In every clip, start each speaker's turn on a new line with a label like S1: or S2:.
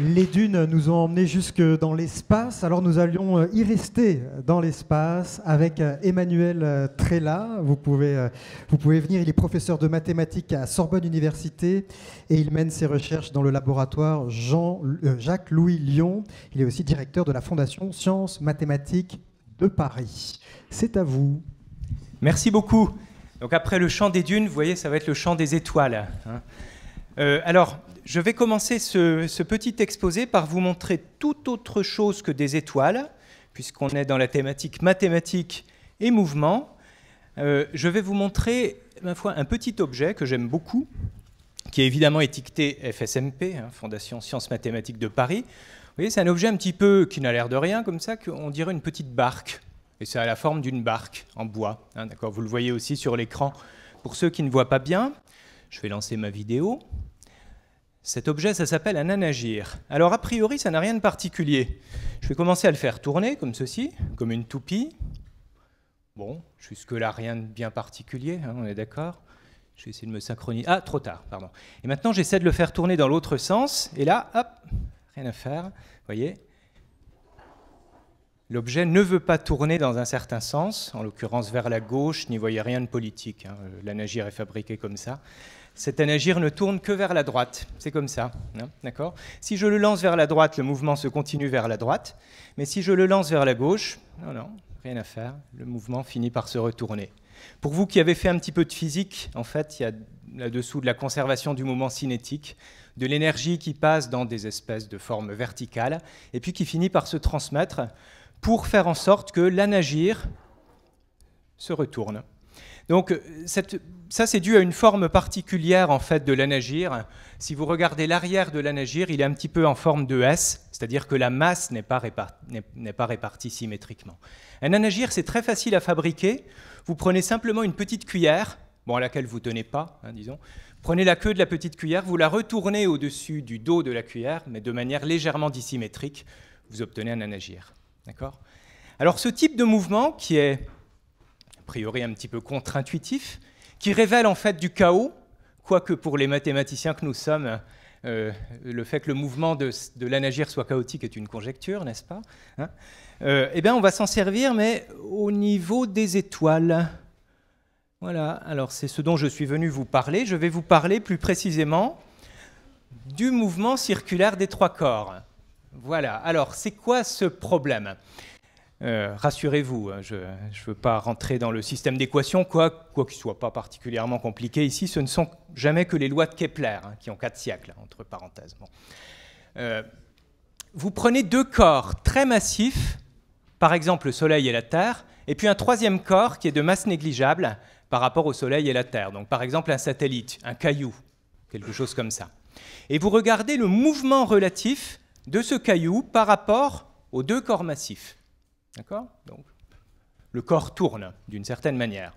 S1: Les dunes nous ont emmenés jusque dans l'espace, alors nous allions euh, y rester dans l'espace avec euh, Emmanuel euh, Trella. Vous pouvez, vous pouvez venir, il est professeur de mathématiques à Sorbonne Université et il mène ses recherches dans le laboratoire Jean, Jacques-Louis Lyon. Il est aussi directeur de la Fondation Sciences Mathématiques de Paris. C'est à vous. Merci beaucoup.
S2: Donc après le chant des dunes, vous voyez, ça va être le chant des étoiles. Hein. Euh, alors, je vais commencer ce, petit exposé par vous montrer tout autre chose que des étoiles, puisqu'on est dans la thématique mathématiques et mouvement. Euh, je vais vous montrer, ma foi, un petit objet que j'aime beaucoup, qui est évidemment étiqueté FSMP, hein, Fondation Sciences Mathématiques de Paris. Vous voyez, c'est un objet un petit peu qui n'a l'air de rien, comme ça, qu'on dirait une petite barque. Et ça a la forme d'une barque en bois. Hein, vous le voyez aussi sur l'écran pour ceux qui ne voient pas bien. Je vais lancer ma vidéo. Cet objet, ça s'appelle un anagir. Alors, a priori, ça n'a rien de particulier. Je vais commencer à le faire tourner, comme ceci, comme une toupie. Bon, jusque-là, rien de bien particulier, hein, on est d'accord Je vais essayer de me synchroniser. Ah, trop tard, pardon. Et maintenant, j'essaie de le faire tourner dans l'autre sens. Et là, hop, rien à faire, vous voyez L'objet ne veut pas tourner dans un certain sens, en l'occurrence vers la gauche, n'y voyez rien de politique. Hein. L'anagir est fabriqué comme ça cet anagir ne tourne que vers la droite. C'est comme ça. Hein, d'accord Si je le lance vers la droite, le mouvement se continue vers la droite. Mais si je le lance vers la gauche, non, non, rien à faire. Le mouvement finit par se retourner. Pour vous qui avez fait un petit peu de physique, en fait, il y a là-dessous de la conservation du moment cinétique, de l'énergie qui passe dans des espèces de formes verticales, et puis qui finit par se transmettre pour faire en sorte que l'anagir se retourne. Donc euh, ça, c'est dû à une forme particulière en fait de l'anagir. Si vous regardez l'arrière de l'anagir, il est un petit peu en forme de S, c'est-à-dire que la masse n'est pas, répartie, symétriquement. Un anagir, c'est très facile à fabriquer. Vous prenez simplement une petite cuillère, bon, à laquelle vous ne tenez pas, hein, disons. Prenez la queue de la petite cuillère, vous la retournez au-dessus du dos de la cuillère, mais de manière légèrement dissymétrique, vous obtenez un anagir. D'accord Alors ce type de mouvement qui est priori un petit peu contre-intuitif, qui révèle en fait du chaos, quoique pour les mathématiciens que nous sommes, euh, le fait que le mouvement de, de l'anagir soit chaotique est une conjecture, n'est-ce pas hein euh, Eh bien, on va s'en servir, mais au niveau des étoiles. Voilà, alors c'est ce dont je suis venu vous parler. Je vais vous parler plus précisément du mouvement circulaire des trois corps. Voilà, alors c'est quoi ce problème euh, rassurez-vous, hein, je ne veux pas rentrer dans le système d'équation, quoi qu'il ne soit pas particulièrement compliqué ici, ce ne sont jamais que les lois de Kepler, hein, qui ont quatre siècles, hein, entre parenthèses. Euh, vous prenez deux corps très massifs, par exemple le Soleil et la Terre, et puis un troisième corps qui est de masse négligeable par rapport au Soleil et la Terre, donc par exemple un satellite, un caillou, quelque chose comme ça. Et vous regardez le mouvement relatif de ce caillou par rapport aux deux corps massifs. D'accord Donc, le corps tourne d'une certaine manière.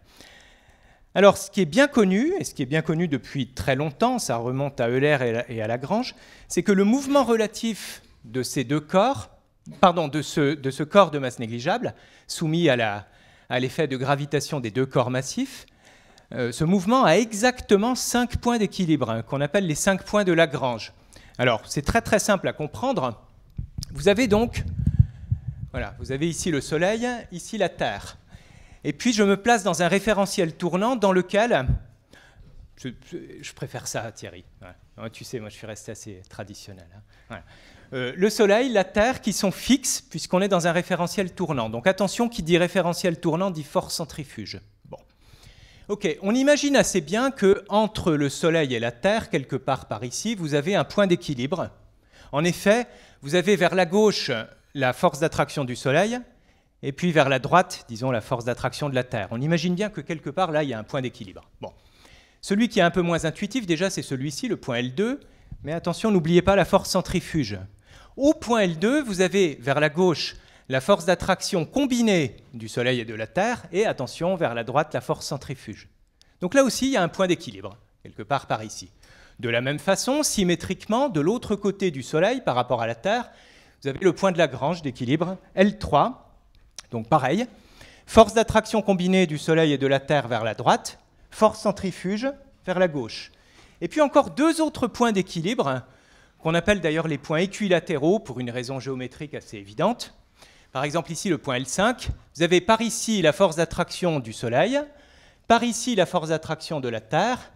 S2: Alors, ce qui est bien connu, et ce qui est bien connu depuis très longtemps, ça remonte à Euler et à Lagrange, c'est que le mouvement relatif de ces deux corps, pardon, de ce, corps de masse négligeable, soumis à l'effet de gravitation des deux corps massifs, euh, ce mouvement a exactement cinq points d'équilibre, hein, qu'on appelle les cinq points de Lagrange. Alors, c'est très très simple à comprendre. Vous avez donc voilà, vous avez ici le Soleil, ici la Terre. Et puis je me place dans un référentiel tournant dans lequel... Je, préfère ça, Thierry. Tu sais, moi je suis resté assez traditionnel. Hein. Euh, le Soleil, la Terre qui sont fixes puisqu'on est dans un référentiel tournant. Donc attention, qui dit référentiel tournant dit force centrifuge. Bon. Ok, on imagine assez bien que entre le Soleil et la Terre, quelque part par ici, vous avez un point d'équilibre. En effet, vous avez vers la gauche la force d'attraction du Soleil, et puis vers la droite, disons, la force d'attraction de la Terre. On imagine bien que quelque part, là, il y a un point d'équilibre. Bon. Celui qui est un peu moins intuitif, déjà, c'est celui-ci, le point L2, mais attention, n'oubliez pas la force centrifuge. Au point L2, vous avez vers la gauche la force d'attraction combinée du Soleil et de la Terre, et attention, vers la droite, la force centrifuge. Donc là aussi, il y a un point d'équilibre, quelque part par ici. De la même façon, symétriquement, de l'autre côté du Soleil par rapport à la Terre, vous avez le point de Lagrange d'équilibre, L3, donc pareil, force d'attraction combinée du Soleil et de la Terre vers la droite, force centrifuge vers la gauche. Et puis encore deux autres points d'équilibre, qu'on appelle d'ailleurs les points équilatéraux pour une raison géométrique assez évidente. Par exemple ici le point L5, vous avez par ici la force d'attraction du Soleil, par ici la force d'attraction de la Terre,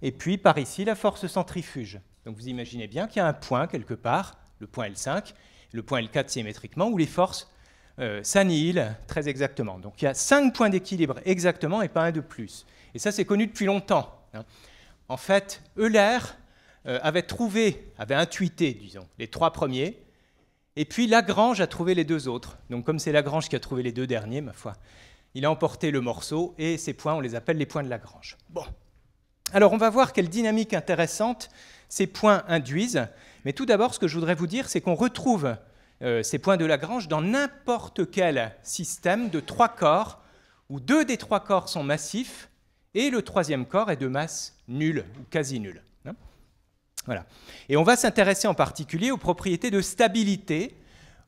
S2: et puis par ici la force centrifuge. Donc vous imaginez bien qu'il y a un point quelque part le point L5, le point L4 symétriquement, où les forces euh, s'annihilent très exactement. Donc il y a cinq points d'équilibre exactement et pas un de plus. Et ça, c'est connu depuis longtemps. Hein. En fait, Euler euh, avait trouvé, avait intuité, disons, les trois premiers, et puis Lagrange a trouvé les deux autres. Donc comme c'est Lagrange qui a trouvé les deux derniers, ma foi, il a emporté le morceau, et ces points, on les appelle les points de Lagrange. Bon, alors on va voir quelle dynamique intéressante ces points induisent, mais tout d'abord ce que je voudrais vous dire, c'est qu'on retrouve euh, ces points de Lagrange dans n'importe quel système de trois corps, où deux des trois corps sont massifs et le troisième corps est de masse nulle ou quasi nulle. Hein. voilà. Et on va s'intéresser en particulier aux propriétés de stabilité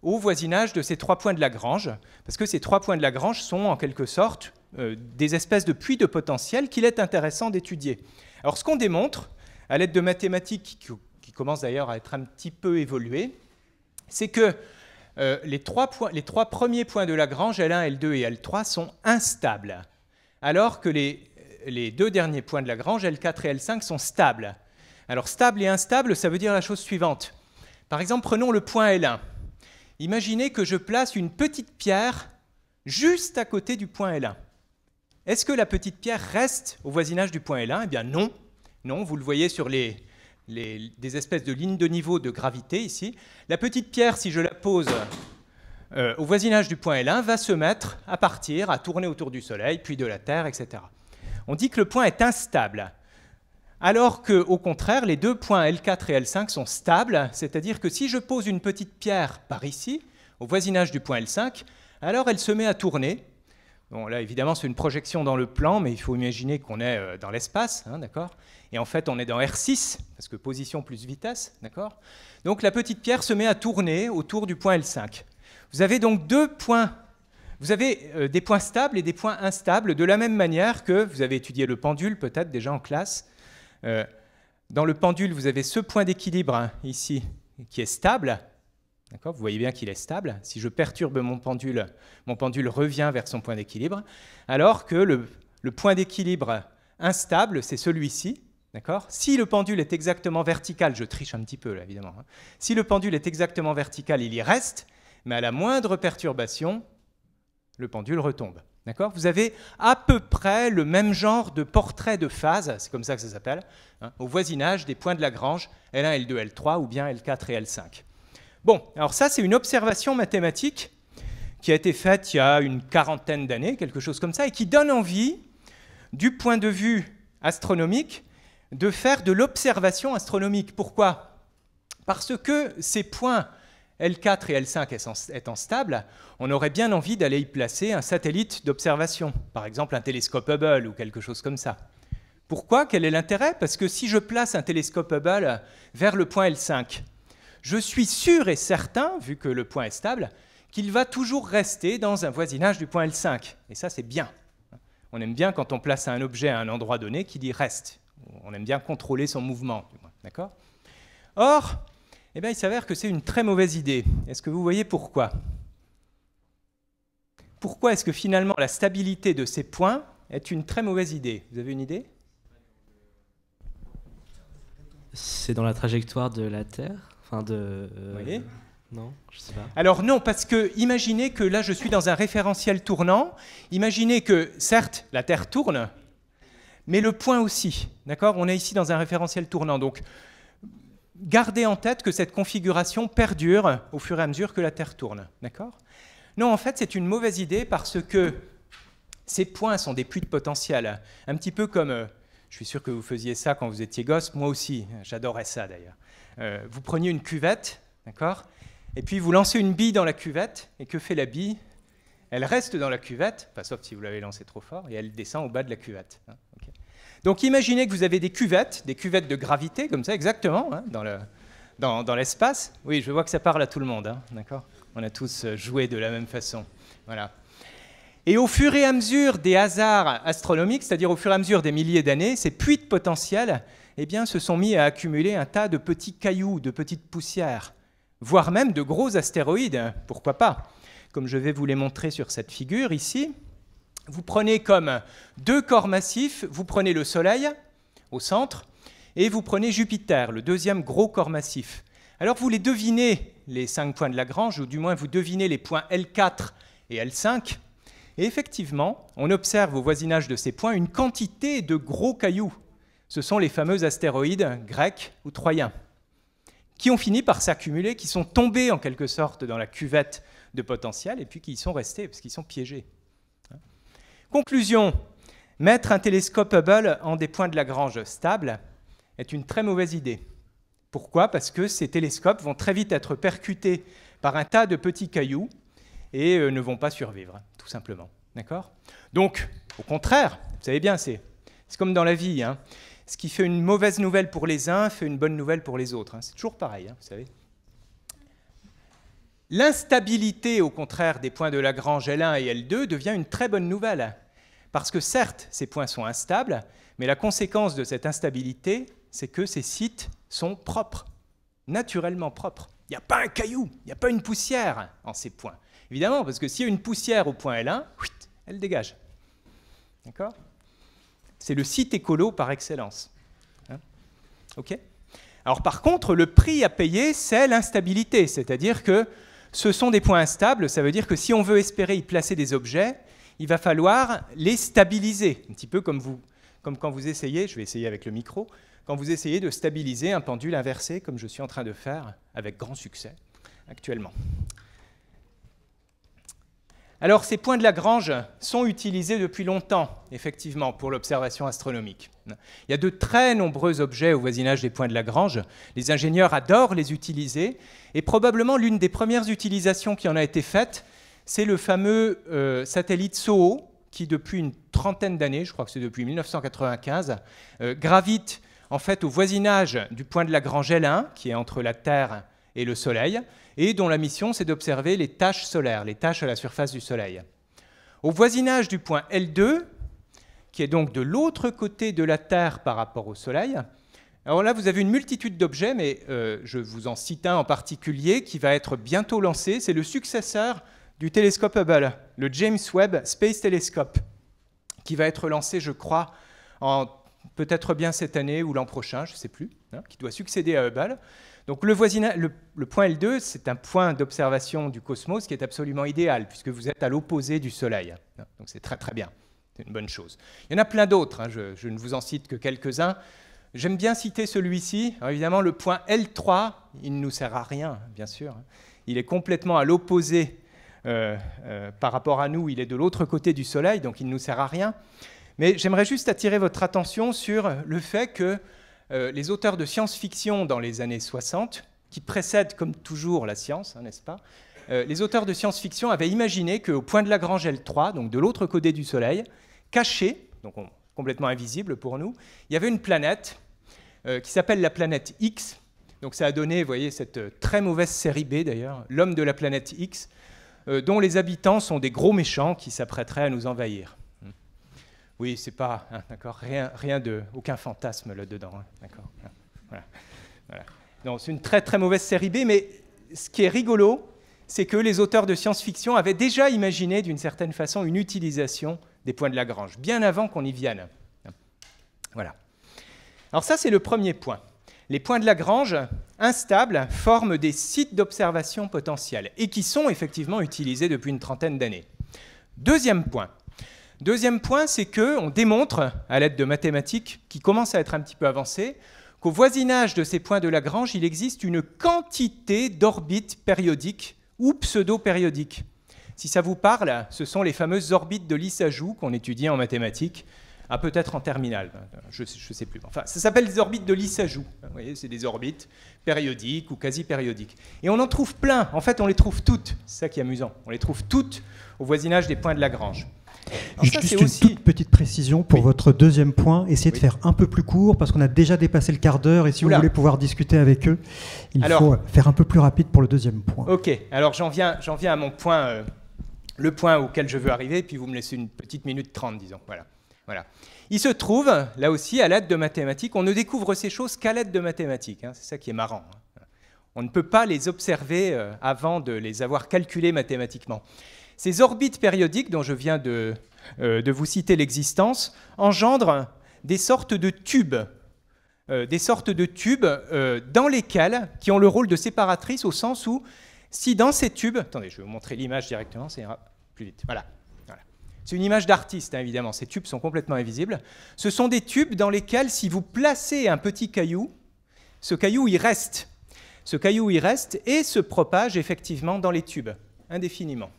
S2: au voisinage de ces trois points de Lagrange, parce que ces trois points de Lagrange sont en quelque sorte euh, des espèces de puits de potentiel qu'il est intéressant d'étudier. Alors ce qu'on démontre, à l'aide de mathématiques qui, commencent d'ailleurs à être un petit peu évoluées, c'est que euh, les, trois points, premiers points de Lagrange, L1, L2 et L3, sont instables, alors que les, les deux derniers points de Lagrange, L4 et L5, sont stables. Alors stable et instable, ça veut dire la chose suivante. Par exemple, prenons le point L1. Imaginez que je place une petite pierre juste à côté du point L1. Est-ce que la petite pierre reste au voisinage du point L1 Eh bien non, non, vous le voyez sur les, des espèces de lignes de niveau de gravité ici. La petite pierre, si je la pose euh, au voisinage du point L1, va se mettre à partir, à tourner autour du Soleil, puis de la Terre, etc. On dit que le point est instable, alors que, au contraire, les deux points L4 et L5 sont stables, c'est-à-dire que si je pose une petite pierre par ici, au voisinage du point L5, alors elle se met à tourner, Bon, là, évidemment, c'est une projection dans le plan, mais il faut imaginer qu'on est euh, dans l'espace, hein, d'accord Et en fait, on est dans R6, parce que position plus vitesse, d'accord Donc, la petite pierre se met à tourner autour du point L5. Vous avez donc deux points. Vous avez euh, des points stables et des points instables, de la même manière que vous avez étudié le pendule, peut-être déjà en classe. Euh, dans le pendule, vous avez ce point d'équilibre, hein, ici, qui est stable, vous voyez bien qu'il est stable. Si je perturbe mon pendule, mon pendule revient vers son point d'équilibre, alors que le, point d'équilibre instable, c'est celui-ci. Si le pendule est exactement vertical, je triche un petit peu là, évidemment. Hein. Si le pendule est exactement vertical, il y reste, mais à la moindre perturbation, le pendule retombe. Vous avez à peu près le même genre de portrait de phase, c'est comme ça que ça s'appelle, hein, au voisinage des points de Lagrange, L1, L2, L3 ou bien L4 et L5. Bon, alors ça, c'est une observation mathématique qui a été faite il y a une quarantaine d'années, quelque chose comme ça, et qui donne envie, du point de vue astronomique, de faire de l'observation astronomique. Pourquoi Parce que ces points L4 et L5 étant stables, on aurait bien envie d'aller y placer un satellite d'observation, par exemple un télescope Hubble ou quelque chose comme ça. Pourquoi Quel est l'intérêt Parce que si je place un télescope Hubble vers le point L5, je suis sûr et certain, vu que le point est stable, qu'il va toujours rester dans un voisinage du point L5. Et ça, c'est bien. On aime bien quand on place un objet à un endroit donné qui dit « reste. On aime bien contrôler son mouvement, D'accord Or, eh bien, il s'avère que c'est une très mauvaise idée. Est-ce que vous voyez pourquoi Pourquoi est-ce que finalement la stabilité de ces points est une très mauvaise idée Vous avez une idée C'est dans la trajectoire de la Terre de. Euh, non, je sais pas. Alors non, parce que imaginez que là je suis dans un référentiel tournant. Imaginez que certes la Terre tourne, mais le point aussi. D'accord On est ici dans un référentiel tournant. Donc gardez en tête que cette configuration perdure au fur et à mesure que la Terre tourne. D'accord Non, en fait c'est une mauvaise idée parce que ces points sont des puits de potentiel. Un petit peu comme, euh, je suis sûr que vous faisiez ça quand vous étiez gosse, moi aussi, j'adorais ça d'ailleurs. Euh, vous preniez une cuvette, d'accord Et puis vous lancez une bille dans la cuvette, et que fait la bille Elle reste dans la cuvette, pas sauf si vous l'avez lancée trop fort, et elle descend au bas de la cuvette. Hein, Donc imaginez que vous avez des cuvettes, des cuvettes de gravité, comme ça exactement, hein, dans l'espace. Oui, je vois que ça parle à tout le monde, hein, d'accord On a tous euh, joué de la même façon. Voilà. Et au fur et à mesure des hasards astronomiques, c'est-à-dire au fur et à mesure des milliers d'années, ces puits de potentiel eh bien, se sont mis à accumuler un tas de petits cailloux, de petites poussières, voire même de gros astéroïdes, hein, pourquoi pas, comme je vais vous les montrer sur cette figure ici. Vous prenez comme deux corps massifs, vous prenez le Soleil au centre, et vous prenez Jupiter, le deuxième gros corps massif. Alors vous les devinez, les cinq points de Lagrange, ou du moins vous devinez les points L4 et L5. Et effectivement, on observe au voisinage de ces points une quantité de gros cailloux ce sont les fameux astéroïdes grecs ou troyens, qui ont fini par s'accumuler, qui sont tombés en quelque sorte dans la cuvette de potentiel et puis qui y sont restés parce qu'ils sont piégés. Conclusion, mettre un télescope Hubble en des points de Lagrange stables est une très mauvaise idée. Pourquoi Parce que ces télescopes vont très vite être percutés par un tas de petits cailloux et euh, ne vont pas survivre, tout simplement. D'accord Donc, au contraire, vous savez bien, c'est comme dans la vie. Hein ce qui fait une mauvaise nouvelle pour les uns fait une bonne nouvelle pour les autres. Hein. C'est toujours pareil, hein, vous savez. L'instabilité, au contraire, des points de Lagrange L1 et L2 devient une très bonne nouvelle. Parce que certes, ces points sont instables, mais la conséquence de cette instabilité, c'est que ces sites sont propres, naturellement propres. Il n'y a pas un caillou, il n'y a pas une poussière en ces points. Évidemment, parce que s'il y a une poussière au point L1, elle dégage. D'accord c'est le site écolo par excellence. Hein OK Alors par contre, le prix à payer, c'est l'instabilité, c'est-à-dire que ce sont des points instables, ça veut dire que si on veut espérer y placer des objets, il va falloir les stabiliser, un petit peu comme, vous, comme quand vous essayez, je vais essayer avec le micro, quand vous essayez de stabiliser un pendule inversé, comme je suis en train de faire avec grand succès actuellement. Alors ces points de Lagrange sont utilisés depuis longtemps, effectivement, pour l'observation astronomique. Il y a de très nombreux objets au voisinage des points de Lagrange. Les ingénieurs adorent les utiliser. Et probablement l'une des premières utilisations qui en a été faite, c'est le fameux euh, satellite SOHO, qui depuis une trentaine d'années, je crois que c'est depuis 1995, euh, gravite en fait au voisinage du point de Lagrange L1, qui est entre la Terre et le Soleil et dont la mission c'est d'observer les taches solaires, les taches à la surface du Soleil. Au voisinage du point L2, qui est donc de l'autre côté de la Terre par rapport au Soleil, alors là vous avez une multitude d'objets, mais euh, je vous en cite un en particulier qui va être bientôt lancé, c'est le successeur du télescope Hubble, le James Webb Space Telescope, qui va être lancé, je crois, en peut-être bien cette année ou l'an prochain, je ne sais plus, hein, qui doit succéder à Hubble. Donc le, point L2, c'est un point d'observation du cosmos qui est absolument idéal, puisque vous êtes à l'opposé du Soleil. Donc c'est très très bien, c'est une bonne chose. Il y en a plein d'autres, hein, je, ne vous en cite que quelques-uns. J'aime bien citer celui-ci. Évidemment, le point L3, il ne nous sert à rien, bien sûr. Il est complètement à l'opposé euh, euh, par rapport à nous, il est de l'autre côté du Soleil, donc il ne nous sert à rien. Mais j'aimerais juste attirer votre attention sur le fait que euh, les auteurs de science-fiction dans les années 60, qui précèdent comme toujours la science, hein, n'est-ce pas euh, les auteurs de science-fiction avaient imaginé qu'au point de Lagrange L3, donc de l'autre côté du Soleil, caché, donc complètement invisible pour nous, il y avait une planète euh, qui s'appelle la planète X. Donc ça a donné, vous voyez, cette très mauvaise série B d'ailleurs, l'homme de la planète X, dont les habitants sont des gros méchants qui s'apprêteraient à nous envahir. Oui, c'est pas, hein, d'accord, rien, rien de, aucun fantasme là-dedans, hein, d'accord. Voilà, voilà. c'est une très très mauvaise série B, mais ce qui est rigolo, c'est que les auteurs de science-fiction avaient déjà imaginé d'une certaine façon une utilisation des points de Lagrange, bien avant qu'on y vienne. Voilà. Alors ça, c'est le premier point. Les points de Lagrange instables forment des sites d'observation potentiels et qui sont effectivement utilisés depuis une trentaine d'années. Deuxième point, Deuxième point, c'est qu'on démontre, à l'aide de mathématiques qui commencent à être un petit peu avancées, qu'au voisinage de ces points de Lagrange, il existe une quantité d'orbites périodiques ou pseudo-périodiques. Si ça vous parle, ce sont les fameuses orbites de Lissajou qu'on étudie en mathématiques, à ah, peut-être en terminale, je ne sais plus. Enfin, ça s'appelle les orbites de Lissajou. Vous voyez, c'est des orbites périodiques ou quasi-périodiques. Et on en trouve plein. En fait, on les trouve toutes. C'est ça qui est amusant. On les trouve toutes au voisinage des points de Lagrange. Juste une toute
S1: petite précision pour votre deuxième point. Essayez de faire un peu plus court parce qu'on a déjà dépassé le quart d'heure et si vous voulez pouvoir discuter avec eux, il faut faire un peu plus rapide pour le deuxième point.
S2: Ok, alors j'en viens, j'en viens à mon point, euh, le point auquel je veux arriver, puis vous me laissez une petite minute trente, disons. Voilà. voilà. Il se trouve, là aussi, à l'aide de mathématiques, on ne découvre ces choses qu'à l'aide de mathématiques. Hein, c'est ça qui est marrant. Hein. On ne peut pas les observer euh, avant de les avoir calculées mathématiquement. Ces orbites périodiques dont je viens euh, de, vous citer l'existence engendrent des sortes de tubes, euh, des sortes de tubes euh, dans lesquels, qui ont le rôle de séparatrice au sens où, si dans ces tubes, attendez, je vais vous montrer l'image directement, c'est plus vite, voilà. C'est une image d'artiste, hein, évidemment, ces tubes sont complètement invisibles. Ce sont des tubes dans lesquels, si vous placez un petit caillou, ce caillou y reste. Ce caillou y reste et se propage effectivement dans les tubes, indéfiniment.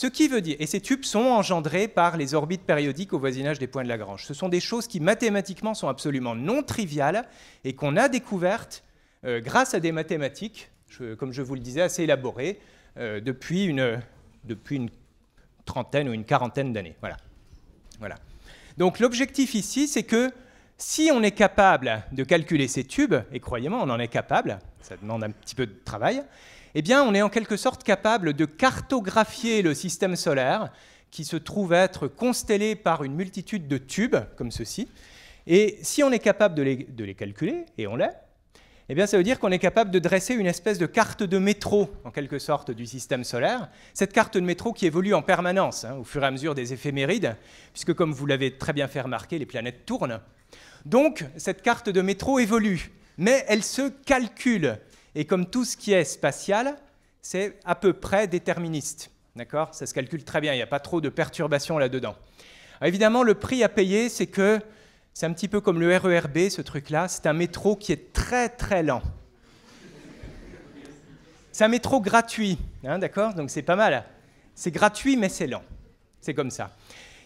S2: Ce qui veut dire, et ces tubes sont engendrés par les orbites périodiques au voisinage des points de Lagrange. Ce sont des choses qui mathématiquement sont absolument non triviales et qu'on a découvertes euh, grâce à des mathématiques, comme je vous le disais, assez élaborées euh, depuis, une, depuis une trentaine ou une quarantaine d'années. Voilà. voilà. Donc l'objectif ici, c'est que si on est capable de calculer ces tubes, et croyez-moi, on en est capable, ça demande un petit peu de travail, eh bien, on est en quelque sorte capable de cartographier le système solaire, qui se trouve être constellé par une multitude de tubes, comme ceci. Et si on est capable de les, calculer, et on l'est, eh bien, ça veut dire qu'on est capable de dresser une espèce de carte de métro, en quelque sorte, du système solaire. Cette carte de métro qui évolue en permanence, hein, au fur et à mesure des éphémérides, puisque, comme vous l'avez très bien fait remarquer, les planètes tournent. Donc, cette carte de métro évolue, mais elle se calcule. Et comme tout ce qui est spatial, c'est à peu près déterministe. D'accord Ça se calcule très bien, il n'y a pas trop de perturbations là-dedans. Évidemment, le prix à payer, c'est que c'est un petit peu comme le RERB, ce truc-là. C'est un métro qui est très très lent. C'est un métro gratuit, hein, d'accord Donc c'est pas mal. C'est gratuit, mais c'est lent. C'est comme ça.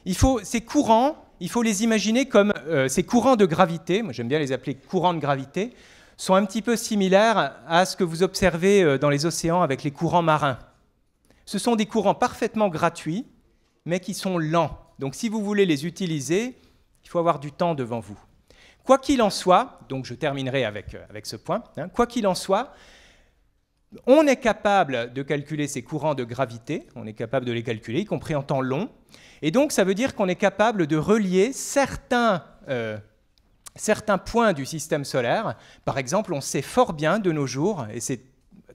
S2: Il faut, ces courants, il faut les imaginer comme euh, ces courants de gravité. Moi, j'aime bien les appeler courants de gravité sont un petit peu similaires à ce que vous observez euh, dans les océans avec les courants marins. Ce sont des courants parfaitement gratuits, mais qui sont lents. Donc si vous voulez les utiliser, il faut avoir du temps devant vous. Quoi qu'il en soit, donc je terminerai avec, euh, ce point, hein, quoi qu'il en soit, on est capable de calculer ces courants de gravité, on est capable de les calculer, y compris en temps long, et donc ça veut dire qu'on est capable de relier certains euh, certains points du système solaire. Par exemple, on sait fort bien de nos jours, et c'est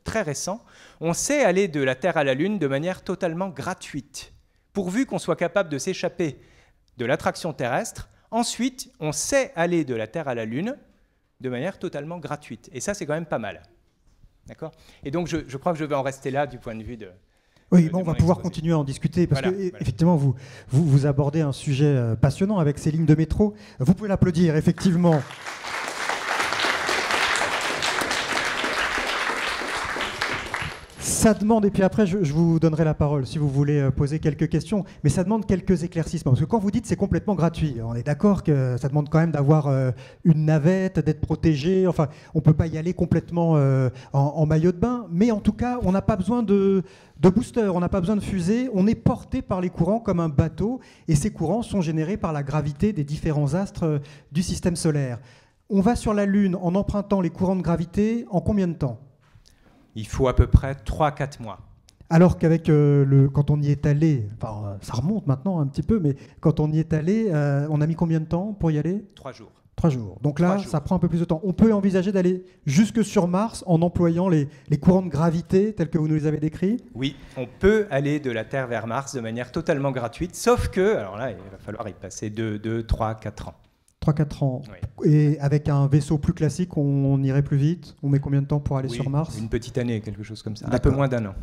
S2: très récent, on sait aller de la Terre à la Lune de manière totalement gratuite, pourvu qu'on soit capable de s'échapper de l'attraction terrestre. Ensuite, on sait aller de la Terre à la Lune de manière totalement gratuite. Et ça, c'est quand même pas mal. D'accord Et donc, je, crois que je vais en rester là du point de vue de,
S1: oui, euh, on va pouvoir continuer à en discuter parce que eh, effectivement vous, vous abordez un sujet euh, passionnant avec ces lignes de métro. Vous pouvez l'applaudir effectivement. ça demande, et puis après je, vous donnerai la parole si vous voulez euh, poser quelques questions, mais ça demande quelques éclaircissements. Parce que quand vous dites c'est complètement gratuit, on est d'accord que ça demande quand même d'avoir euh, une navette, d'être protégé, enfin on ne peut pas y aller complètement euh, en, maillot de bain, mais en tout cas on n'a pas besoin de booster, on n'a pas besoin de fusée, on est porté par les courants comme un bateau, et ces courants sont générés par la gravité des différents astres du système solaire. On va sur la Lune en empruntant les courants de gravité en combien de temps
S2: il faut à peu près 3-4 mois.
S1: Alors qu'avec euh, le, quand on y est allé, enfin, euh, ça remonte maintenant un petit peu, mais quand on y est allé, euh, on a mis combien de temps pour y aller Trois jours. Trois jours. Donc là, ça prend un peu plus de temps. On peut envisager d'aller jusque sur Mars en employant les, les, courants de gravité tels que vous nous les avez décrits
S2: Oui, on peut aller de la Terre vers Mars de manière totalement gratuite, sauf que, alors là, il va falloir y passer deux, 3, 4 ans.
S1: 3-4 ans. Et avec un vaisseau plus classique, on, irait plus vite. On met combien de temps pour aller sur Mars Une
S2: petite année, quelque chose comme ça. Un peu moins d'un an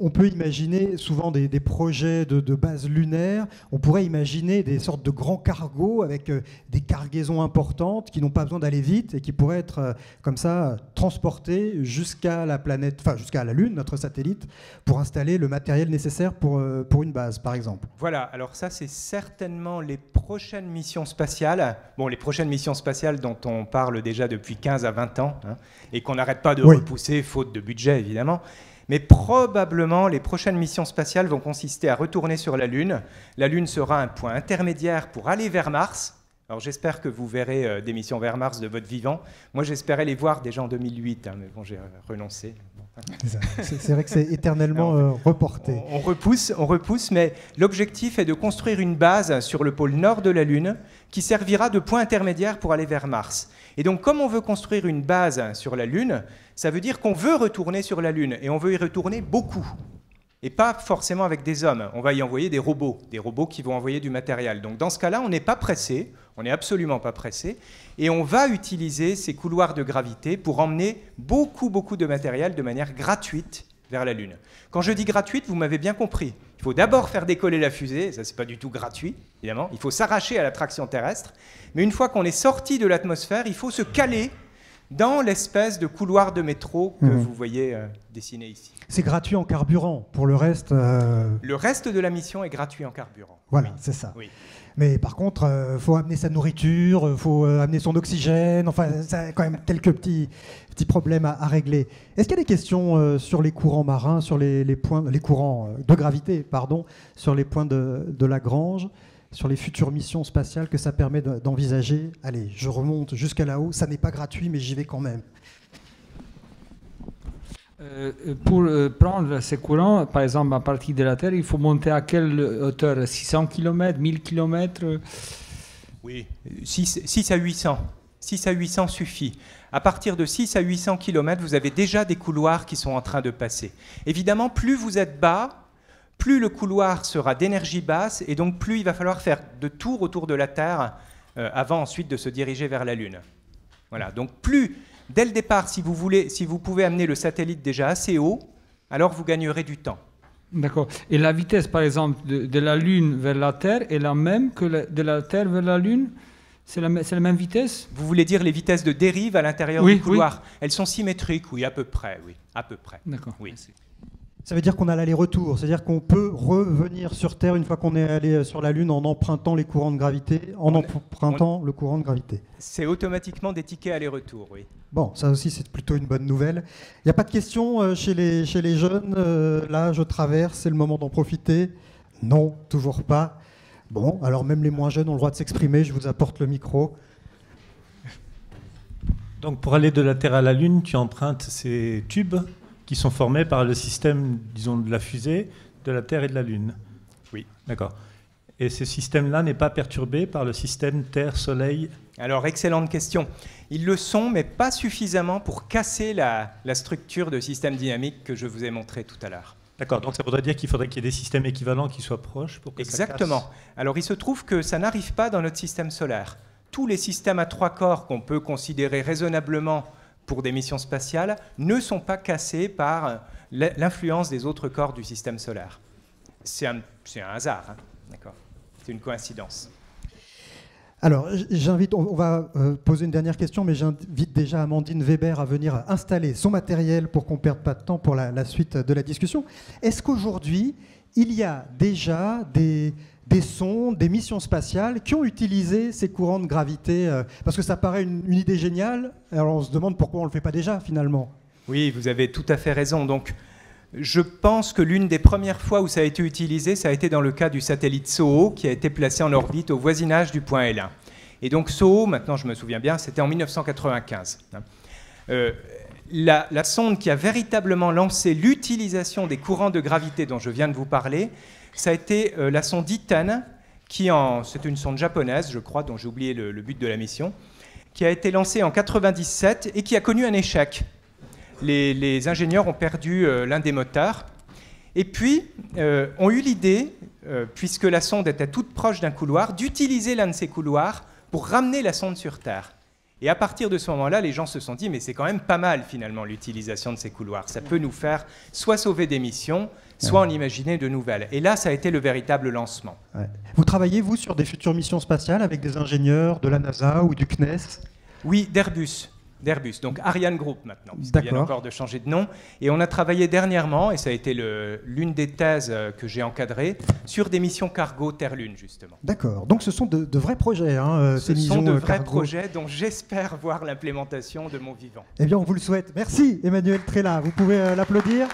S1: on peut imaginer souvent des, projets de, base lunaire, on pourrait imaginer des sortes de grands cargos avec euh, des cargaisons importantes qui n'ont pas besoin d'aller vite et qui pourraient être euh, comme ça transportés jusqu'à la planète, enfin jusqu'à la Lune, notre satellite, pour installer le matériel nécessaire pour, euh, pour une base, par exemple.
S2: Voilà, alors ça c'est certainement les prochaines missions spatiales, bon les prochaines missions spatiales dont on parle déjà depuis 15 à 20 ans, hein, et qu'on n'arrête pas de repousser faute de budget évidemment mais probablement les prochaines missions spatiales vont consister à retourner sur la Lune. La Lune sera un point intermédiaire pour aller vers Mars, alors j'espère que vous verrez euh, des missions vers Mars de votre vivant. Moi j'espérais les voir déjà en 2008, hein, mais bon j'ai euh, renoncé.
S1: C'est vrai que c'est éternellement euh, reporté. on, repousse, on repousse, mais
S2: l'objectif est de construire une base sur le pôle nord de la Lune qui servira de point intermédiaire pour aller vers Mars. Et donc comme on veut construire une base sur la Lune, ça veut dire qu'on veut retourner sur la Lune et on veut y retourner beaucoup et pas forcément avec des hommes. On va y envoyer des robots, des robots qui vont envoyer du matériel. Donc dans ce cas-là, on n'est pas pressé, on n'est absolument pas pressé, et on va utiliser ces couloirs de gravité pour emmener beaucoup, beaucoup de matériel de manière gratuite vers la Lune. Quand je dis gratuite, vous m'avez bien compris. Il faut d'abord faire décoller la fusée, ça c'est pas du tout gratuit, évidemment, il faut s'arracher à l'attraction terrestre, mais une fois qu'on est sorti de l'atmosphère, il faut se caler dans l'espèce de couloir de métro que mhm. vous voyez euh, dessiné ici.
S1: C'est gratuit en carburant. Pour le reste. Euh,
S2: le reste de la mission est gratuit en carburant.
S1: Voilà, c'est ça. Oui. Mais par contre, il euh, faut amener sa nourriture, faut amener son oxygène. Enfin, ça a quand même quelques petits, petits problèmes à, régler. Est-ce qu'il y a des questions sur les courants marins, sur les, points, les courants de gravité, pardon, sur les points de, de Lagrange sur les futures missions spatiales que ça permet d'envisager. Allez, je remonte jusqu'à là-haut, ça n'est pas gratuit, mais j'y vais quand même. Euh, euh, pour euh, prendre ces courants, par exemple, à partir de la Terre, il faut monter à quelle
S2: hauteur 600 km 1000 km Oui, 6, 6 à 800. 6 à 800 suffit. À partir de 6 à 800 km, vous avez déjà des couloirs qui sont en train de passer. Évidemment, plus vous êtes bas, plus le couloir sera d'énergie basse, et donc plus il va falloir faire de tours autour de la Terre euh, avant ensuite de se diriger vers la Lune. Voilà, donc plus, dès le départ, si vous, voulez, si vous pouvez amener le satellite déjà assez haut, alors vous gagnerez du temps.
S1: D'accord. Et la vitesse, par exemple, de, la Lune vers la Terre est la même que de la Terre vers la Lune c'est la, même vitesse
S2: Vous voulez dire les vitesses de dérive à l'intérieur du couloir Elles sont symétriques, oui, à peu près, oui, à peu près. D'accord. Merci.
S1: Ça veut dire qu'on a l'aller-retour, c'est-à-dire qu'on peut revenir sur Terre une fois qu'on est allé euh, sur la Lune en empruntant les courants de gravité, en empruntant le courant de gravité.
S2: C'est automatiquement des tickets aller-retour, oui.
S1: Bon, ça aussi c'est plutôt une bonne nouvelle. Il n'y a pas de question euh, chez, les, jeunes, euh, là je traverse, c'est le moment d'en profiter. Non, toujours pas. Bon, alors même les moins jeunes ont le droit de s'exprimer, je vous apporte le micro.
S2: Donc pour aller de la Terre à la Lune, tu empruntes ces tubes qui sont formés par le système, disons, de la fusée, de la Terre et de la Lune. Oui. D'accord. Et ce système-là n'est pas perturbé par le système Terre-Soleil Alors, excellente question. Ils le sont, mais pas suffisamment pour casser la, structure de système dynamique que je vous ai montré tout à l'heure. D'accord, donc ça voudrait dire qu'il faudrait qu'il y ait des systèmes équivalents qui soient proches pour que Exactement. Ça Exactement. Alors, il se trouve que ça n'arrive pas dans notre système solaire. Tous les systèmes à trois corps qu'on peut considérer raisonnablement pour des missions spatiales ne sont pas cassées par l'influence des autres corps du système solaire. C'est un, un, hasard, hein, d'accord C'est une coïncidence.
S1: Alors, j'invite, on va euh, poser une dernière question, mais j'invite déjà Amandine Weber à venir installer son matériel pour qu'on ne perde pas de temps pour la suite de la discussion. Est-ce qu'aujourd'hui, il y a déjà des, des sondes, des missions spatiales qui ont utilisé ces courants de gravité euh, Parce que ça paraît une, idée géniale, alors on se demande pourquoi on ne le fait pas déjà finalement.
S2: Oui, vous avez tout à fait raison. Donc, je pense que l'une des premières fois où ça a été utilisé, ça a été dans le cas du satellite SOHO qui a été placé en orbite au voisinage du point L1. Et donc SOHO, maintenant je me souviens bien, c'était en 1995. Hein. Euh, la, la, sonde qui a véritablement lancé l'utilisation des courants de gravité dont je viens de vous parler, ça a été la sonde Titan, qui une sonde japonaise, je crois, dont j'ai oublié le, but de la mission, qui a été lancée en 97 et qui a connu un échec. Les, ingénieurs ont perdu euh, l'un des moteurs. Et puis, euh, ont eu l'idée, euh, puisque la sonde était toute proche d'un couloir, d'utiliser l'un de ces couloirs pour ramener la sonde sur Terre. Et à partir de ce moment-là, les gens se sont dit, mais c'est quand même pas mal finalement l'utilisation de ces couloirs. Ça peut nous faire soit sauver des missions, soit en imaginer de nouvelles. Et là, ça a été le véritable lancement.
S1: Vous travaillez, vous, sur des futures missions spatiales avec des ingénieurs de la NASA ou du CNES
S2: Oui, d'Airbus d'Airbus. Donc Ariane Group maintenant, puisqu'il vient encore de changer de nom. Et on a travaillé dernièrement, et ça a été l'une des thèses euh, que j'ai encadrées, sur des missions cargo Terre-Lune, justement.
S1: D'accord. Donc ce sont de, vrais projets, hein, euh, ces missions Ce sont de euh, vrais projets
S2: dont j'espère voir l'implémentation de mon vivant.
S1: Eh bien, on vous le souhaite. Merci, Emmanuel Trélat. Vous pouvez l'applaudir.